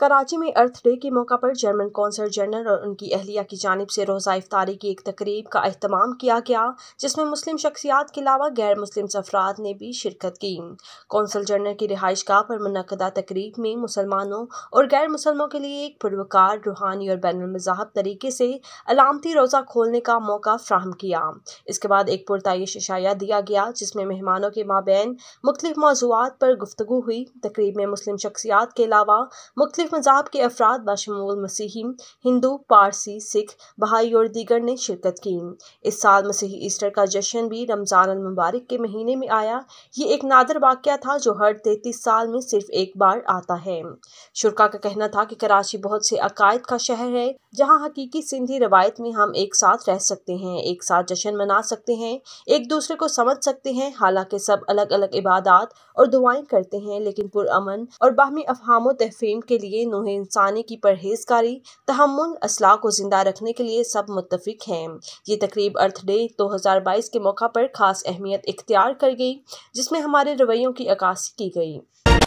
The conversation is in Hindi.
कराची में अर्थ डे के मौका पर जर्मन कौंसल जनरल और उनकी अहलिया की जानब से रोज़ा इफ्तारी की एक तकरीब का अहतमाम किया गया जिसमें मुस्लिम शख्सियात के अलावा गैर मुस्लिम अफराद ने भी शिरकत की कौंसल जनरल की रिहाइश गाह पर मनदा तकरीब में मुसलमानों और गैर मुसलमों के लिए एक पुरवकार रूहानी और बैन मजाहब तरीके से अलामती रोज़ा खोलने का मौका फ्राहम किया इसके बाद एक पुरतश इशाया दिया गया जिसमें मेहमानों के माबेन मुख्तफ मौजूद पर गुफ्तु हुई तकरीब में मुस्लिम शख्सियात के अलावा मुख्तु मुख्तलिफ मजाहब के अफराद बशमूल मसीही हिंदू पारसी सिख बहाई और दीगर ने शिरकत की इस साल मसीही ईस्टर का जश्न भी रमज़ान मुबारक के महीने में आया ये एक नादर वाक़ था जो हर तैतीस साल में सिर्फ एक बार आता है शुरा का कहना था कि कराची बहुत से अकायद का शहर है जहां हकीकी सिंधी रवायत में हम एक साथ रह सकते हैं एक साथ जश्न मना सकते हैं एक दूसरे को समझ सकते हैं हालांकि सब अलग अलग इबादत और दुआएं करते हैं लेकिन पुरअमन और बाहमी अफहम तहफीम के लिए नूह इंसानी की परहेजकारी तहमुल असलाह को जिंदा रखने के लिए सब मुतफिक हैं ये तकरीब अर्थ डे दो हज़ार बाईस के मौका पर खास अहमियत इख्तियार कर गई जिसमें हमारे रवैयों की अक्सी की गई